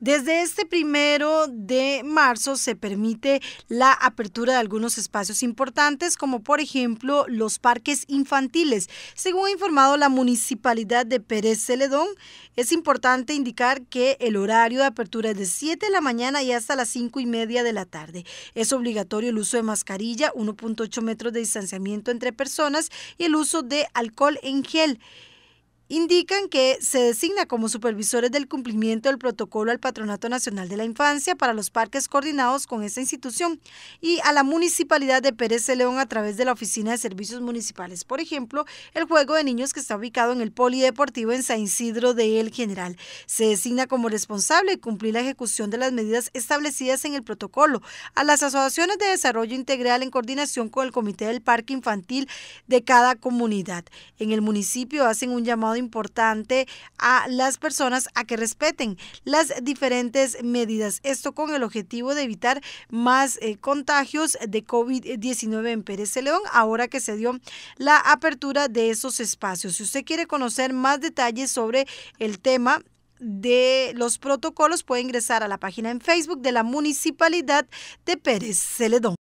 Desde este primero de marzo se permite la apertura de algunos espacios importantes, como por ejemplo los parques infantiles. Según ha informado la municipalidad de Pérez Celedón, es importante indicar que el horario de apertura es de 7 de la mañana y hasta las 5 y media de la tarde. Es obligatorio el uso de mascarilla, 1.8 metros de distanciamiento entre personas y el uso de alcohol en gel indican que se designa como supervisores del cumplimiento del protocolo al Patronato Nacional de la Infancia para los parques coordinados con esta institución y a la Municipalidad de Pérez de León a través de la Oficina de Servicios Municipales. Por ejemplo, el juego de niños que está ubicado en el Polideportivo en San Isidro de El General. Se designa como responsable de cumplir la ejecución de las medidas establecidas en el protocolo a las asociaciones de desarrollo integral en coordinación con el Comité del Parque Infantil de cada comunidad. En el municipio hacen un llamado importante a las personas a que respeten las diferentes medidas. Esto con el objetivo de evitar más eh, contagios de COVID-19 en Pérez Celedón, ahora que se dio la apertura de esos espacios. Si usted quiere conocer más detalles sobre el tema, de los protocolos puede ingresar a la página en Facebook de la Municipalidad de Pérez Celedón.